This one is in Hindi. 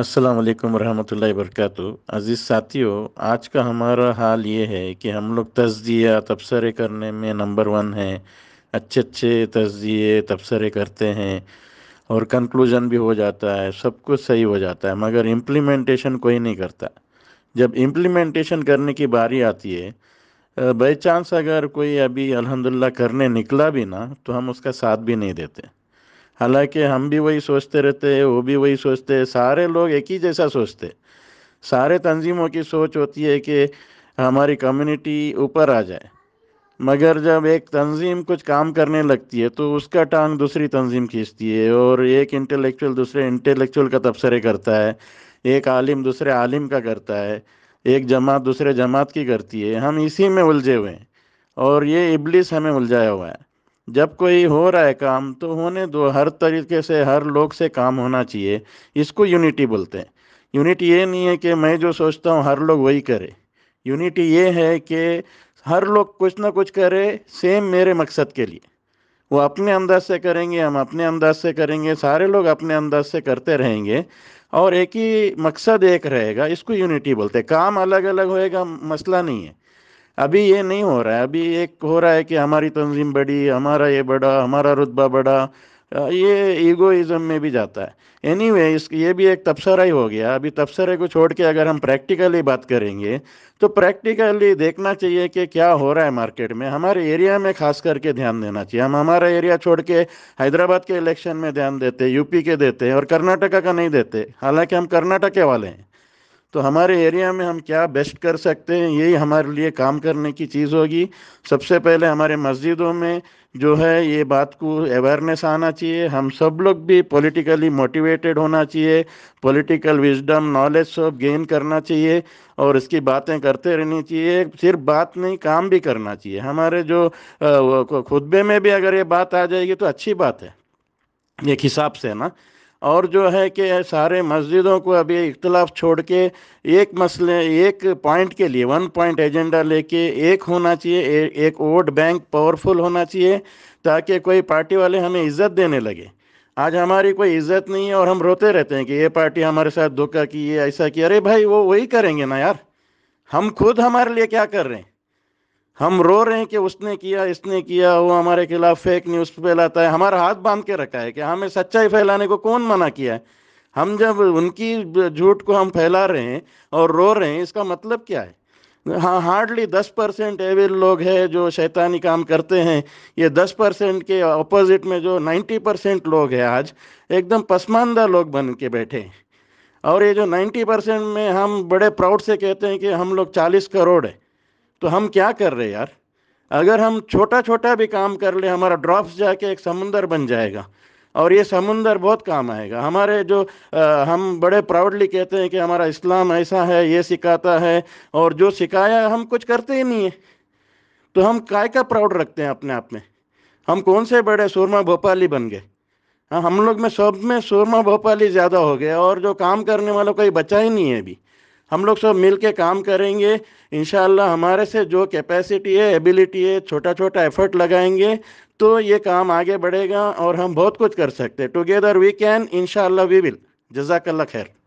अस्सलाम वालेकुम रहमतुल्लाहि वरकत अज़ीज़ साथियों आज का हमारा हाल ये है कि हम लोग तजज़िया तबसरे करने में नंबर वन हैं अच्छे अच्छे तजिए तबसरे करते हैं और कंक्लूजन भी हो जाता है सब कुछ सही हो जाता है मगर इम्प्लीमेंटेशन कोई नहीं करता जब इम्प्लीमेंटेशन करने की बारी आती है बाई चांस अगर कोई अभी अलहमदिल्ला करने निकला भी ना तो हम उसका साथ भी नहीं देते हालांकि हम भी वही सोचते रहते हैं वो भी वही सोचते हैं सारे लोग एक ही जैसा सोचते सारे तंजीमों की सोच होती है कि हमारी कम्युनिटी ऊपर आ जाए मगर जब एक तंजीम कुछ काम करने लगती है तो उसका टांग दूसरी तंजीम खींचती है और एक इंटेलेक्चुअल दूसरे इंटेलेक्चुअल का तबसरे करता है एक आलिम दूसरे आलिम का करता है एक जमात दूसरे जमात की करती है हम इसी में उलझे हुए हैं और ये इबलिस हमें उलझाया हुआ है जब कोई हो रहा है काम तो होने दो हर तरीके से हर लोग से काम होना चाहिए इसको यूनिटी बोलते हैं यूनिटी ये नहीं है कि मैं जो सोचता हूँ हर लोग वही करे यूनिटी ये है कि हर लोग कुछ ना कुछ करे सेम मेरे मकसद के लिए वो अपने अंदाज से करेंगे हम अपने अंदाज से करेंगे सारे लोग अपने अंदाज से करते रहेंगे और एक ही मकसद एक रहेगा इसको यूनिटी बोलते हैं काम अलग अलग होएगा मसला नहीं है अभी ये नहीं हो रहा है अभी एक हो रहा है कि हमारी तंजीम बड़ी हमारा ये बड़ा हमारा रुतबा बड़ा ये ईगोइज़म में भी जाता है एनी anyway, इसकी ये भी एक तबसरा ही हो गया अभी तबसरे को छोड़ के अगर हम प्रैक्टिकली बात करेंगे तो प्रैक्टिकली देखना चाहिए कि क्या हो रहा है मार्केट में हमारे एरिया में खास करके ध्यान देना चाहिए हम हमारा एरिया छोड़ के हैदराबाद के इलेक्शन में ध्यान देते यूपी के देते हैं और कर्नाटका का नहीं देते हालांकि हम कर्नाटक के वाले हैं तो हमारे एरिया में हम क्या बेस्ट कर सकते हैं यही हमारे लिए काम करने की चीज़ होगी सबसे पहले हमारे मस्जिदों में जो है ये बात को अवेयरनेस आना चाहिए हम सब लोग भी पॉलिटिकली मोटिवेटेड होना चाहिए पॉलिटिकल विजडम नॉलेज सब गेन करना चाहिए और इसकी बातें करते रहनी चाहिए सिर्फ बात नहीं काम भी करना चाहिए हमारे जो खुतबे में भी अगर ये बात आ जाएगी तो अच्छी बात है एक हिसाब से ना और जो है कि सारे मस्जिदों को अभी इख्तलाफ छोड़ के एक मसले एक पॉइंट के लिए वन पॉइंट एजेंडा लेके एक होना चाहिए एक वोट बैंक पावरफुल होना चाहिए ताकि कोई पार्टी वाले हमें इज्जत देने लगे आज हमारी कोई इज्जत नहीं है और हम रोते रहते हैं कि ये पार्टी हमारे साथ धोखा की ये ऐसा किया अरे भाई वो वही करेंगे ना यार हम खुद हमारे लिए क्या कर रहे हैं हम रो रहे हैं कि उसने किया इसने किया वो हमारे खिलाफ फेक न्यूज़ फैलाता है हमारा हाथ बांध के रखा है कि हमें सच्चाई फैलाने को कौन मना किया है हम जब उनकी झूठ को हम फैला रहे हैं और रो रहे हैं इसका मतलब क्या है हाँ हार्डली दस परसेंट एविल लोग हैं जो शैतानी काम करते हैं ये दस परसेंट के अपोजिट में जो नाइन्टी परसेंट लोग हैं आज एकदम पसमानदा लोग बन के बैठे हैं और ये जो नाइन्टी परसेंट में हम बड़े प्राउड से कहते हैं कि हम लोग चालीस करोड़ है तो हम क्या कर रहे यार अगर हम छोटा छोटा भी काम कर ले हमारा ड्रॉप्स जाके एक समुंदर बन जाएगा और ये समुंदर बहुत काम आएगा हमारे जो आ, हम बड़े प्राउडली कहते हैं कि हमारा इस्लाम ऐसा है ये सिखाता है और जो सिखाया हम कुछ करते ही नहीं है तो हम काय का प्राउड रखते हैं अपने आप में हम कौन से बड़े सुरमा भोपाली बन गए हाँ हम लोग में सब में सुरमा भोपाली ज़्यादा हो गए और जो काम करने वालों का ही बचा ही नहीं है अभी हम लोग सब मिल के काम करेंगे इन हमारे से जो कैपेसिटी है एबिलिटी है छोटा छोटा एफर्ट लगाएंगे तो ये काम आगे बढ़ेगा और हम बहुत कुछ कर सकते हैं together we can in we will जजाकल्ला खैर